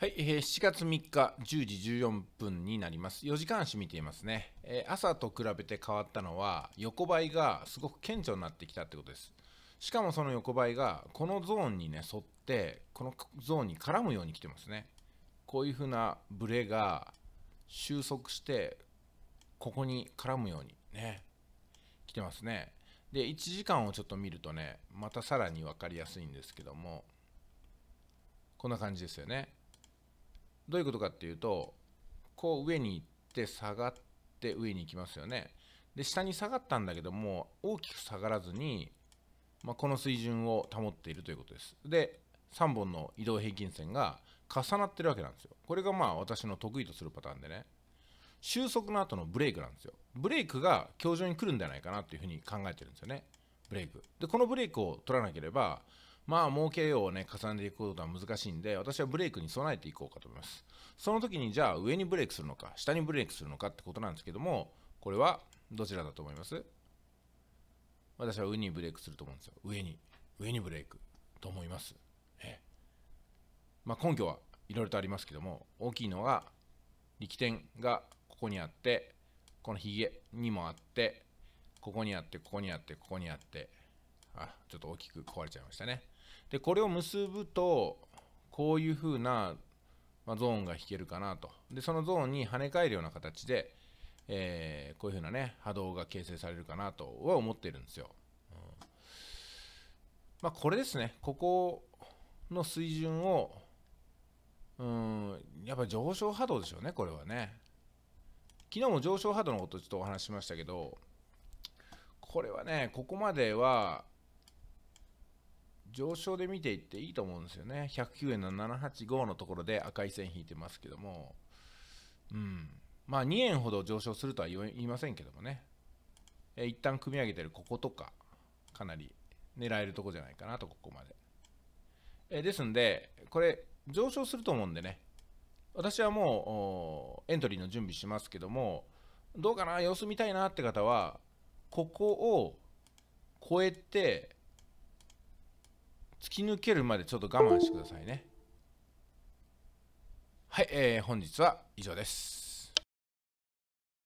はい、えー、7月3日10時14分になります。4時間足見ていますね、えー、朝と比べて変わったのは、横ばいがすごく顕著になってきたってことです。しかもその横ばいが、このゾーンにね、沿って、このゾーンに絡むように来てますね。こういうふうなブレが収束して、ここに絡むようにね、来てますね。で、1時間をちょっと見るとね、またさらに分かりやすいんですけども、こんな感じですよね。どういうことかっていうとこう上に行って下がって上に行きますよねで下に下がったんだけども大きく下がらずに、まあ、この水準を保っているということですで3本の移動平均線が重なってるわけなんですよこれがまあ私の得意とするパターンでね収束の後のブレイクなんですよブレイクが今日上に来るんじゃないかなっていうふうに考えてるんですよねブレイクでこのブレイクを取らなければまあ、儲けようね、重ねていくことは難しいんで、私はブレイクに備えていこうかと思います。その時に、じゃあ、上にブレイクするのか、下にブレイクするのかってことなんですけども、これはどちらだと思います私は上にブレイクすると思うんですよ。上に。上にブレイク。と思います。ええ。まあ、根拠はいろいろとありますけども、大きいのは、力点がここにあって、このヒゲにもあって、ここにあって、ここにあって、ここにあって、あちょっと大きく壊れちゃいましたねでこれを結ぶとこういう風な、まゾーンが引けるかなとでそのゾーンに跳ね返るような形で、えー、こういう風なね波動が形成されるかなとは思ってるんですよ、うん、まあ、これですねここの水準をうんやっぱ上昇波動でしょうねこれはね昨日も上昇波動のことちょっとお話しましたけどこれはねここまでは上昇で見ていっていいと思うんですよね。109円の785のところで赤い線引いてますけども、うん。まあ2円ほど上昇するとは言いませんけどもね。え一旦組み上げてるこことか、かなり狙えるとこじゃないかなと、ここまで。えですんで、これ上昇すると思うんでね、私はもうエントリーの準備しますけども、どうかな、様子見たいなって方は、ここを超えて、突き抜けるまでちょっと我慢してくださいねはい、えー、本日は以上です